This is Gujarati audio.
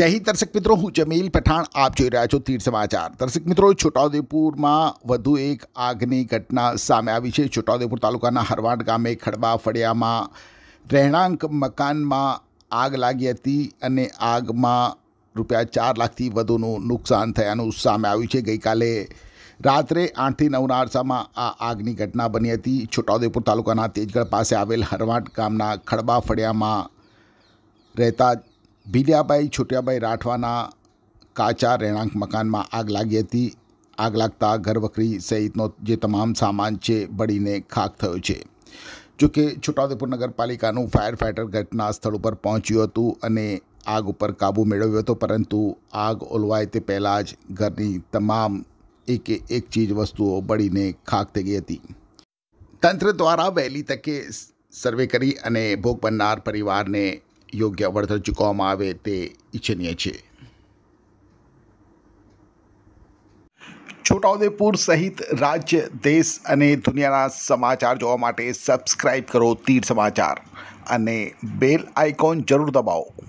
જય હિન્દ દર્શક મિત્રો હું જમીલ પઠાણ આપ જોઈ રહ્યા છો તીર સમાચાર દર્શક મિત્રો છોટાઉદેપુરમાં વધુ એક આગની ઘટના સામે આવી છે છોટાઉદેપુર તાલુકાના હરવાડ ગામે ખડબા ફળિયામાં રહેણાંક મકાનમાં આગ લાગી હતી અને આગમાં રૂપિયા ચાર લાખથી વધુનું નુકસાન થયાનું સામે આવ્યું છે ગઈકાલે રાત્રે આઠથી નવના અરસામાં આ આગની ઘટના બની હતી છોટાઉદેપુર તાલુકાના તેજગઢ પાસે આવેલ હરવાડ ગામના ખડબા ફળિયામાં રહેતા ભીલિયાભાઈ છોટિયાભાઈ રાઠવાના કાચા રહેણાંક મકાનમાં આગ લાગી હતી આગ લાગતા ઘરવકરી સહિતનો જે તમામ સામાન છે બળીને ખાખ થયો છે જોકે છોટાઉદેપુર નગરપાલિકાનું ફાયર ફાઇટર ઘટના સ્થળ ઉપર પહોંચ્યું હતું અને આગ ઉપર કાબૂ મેળવ્યો હતો પરંતુ આગ ઓલવાય તે પહેલાં જ ઘરની તમામ એકે એક ચીજ વસ્તુઓ બળીને ખાખ થઈ ગઈ હતી તંત્ર દ્વારા વહેલી તકે સર્વે કરી અને ભોગ બનનાર પરિવારને યોગ્ય વળતર ચૂકવવામાં આવે તે ઇચ્છનીય છે છોટાઉદેપુર સહિત રાજ્ય દેશ અને દુનિયાના સમાચાર જોવા માટે સબસ્ક્રાઇબ કરો તીર સમાચાર અને બેલ આઇકોન જરૂર દબાવો